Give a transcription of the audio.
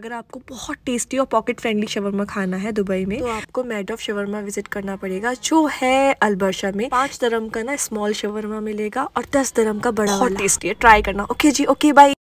अगर आपको बहुत टेस्टी और पॉकेट फ्रेंडली शवरमा खाना है दुबई में तो, तो आपको मेड ऑफ शवरमा विजिट करना पड़ेगा जो है अलबर्शा में पांच दरम का ना स्मॉल शवरमा मिलेगा और दस दरम का बड़ा बहुत टेस्टी है ट्राई करना ओके जी ओके बाई